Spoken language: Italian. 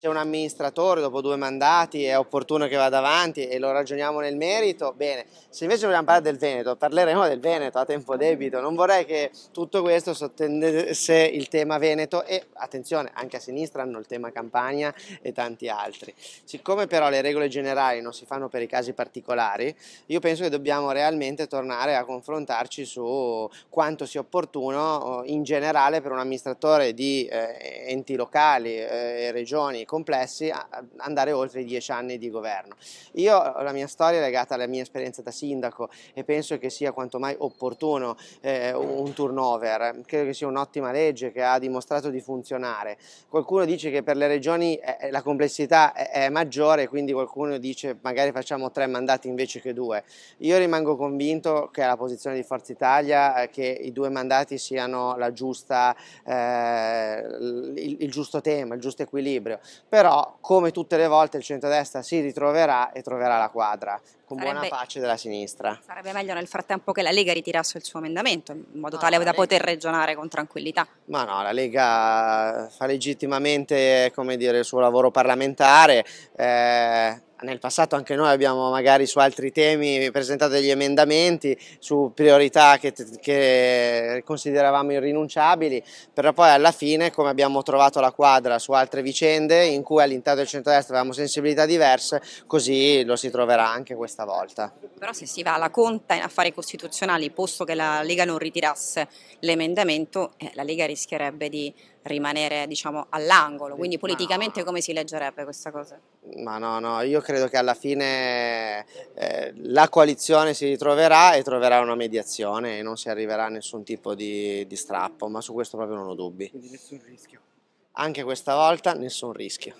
c'è un amministratore dopo due mandati, è opportuno che vada avanti e lo ragioniamo nel merito, bene. Se invece vogliamo parlare del Veneto, parleremo del Veneto a tempo debito. Non vorrei che tutto questo sottendesse il tema Veneto e, attenzione, anche a sinistra hanno il tema Campania e tanti altri. Siccome però le regole generali non si fanno per i casi particolari, io penso che dobbiamo realmente tornare a confrontarci su quanto sia opportuno eh, in generale per un amministratore di eh, enti locali eh, e eh, regioni complessi andare oltre i dieci anni di governo. Io la mia storia è legata alla mia esperienza da sindaco e penso che sia quanto mai opportuno eh, un turnover, credo che sia un'ottima legge che ha dimostrato di funzionare. Qualcuno dice che per le regioni eh, eh, la complessità è, è maggiore, quindi qualcuno dice magari facciamo tre mandati invece che due. Io rimango convinto che la posizione di Forza Italia eh, che i due mandati siano la giusta, eh, il, il, giusto tema, il giusto equilibrio però come tutte le volte il centrodestra si ritroverà e troverà la quadra con sarebbe, buona pace della sinistra. Sarebbe meglio nel frattempo che la Lega ritirasse il suo emendamento in modo no, tale da Lega... poter ragionare con tranquillità. Ma no, la Lega fa legittimamente dire, il suo lavoro parlamentare, eh, nel passato anche noi abbiamo magari su altri temi presentato degli emendamenti su priorità che, che, consideravamo irrinunciabili, però poi alla fine come abbiamo trovato la quadra su altre vicende in cui all'interno del centro-destra avevamo sensibilità diverse, così lo si troverà anche questa volta. Però se si va alla conta in affari costituzionali, posto che la Lega non ritirasse l'emendamento, eh, la Lega rischierebbe di rimanere diciamo, all'angolo, quindi politicamente come si leggerebbe questa cosa? Ma no, no, io credo che alla fine eh, la coalizione si ritroverà e troverà una mediazione e non si arriverà a nessun tipo di, di strappo, ma su questo proprio non ho dubbi. Quindi nessun rischio? Anche questa volta nessun rischio.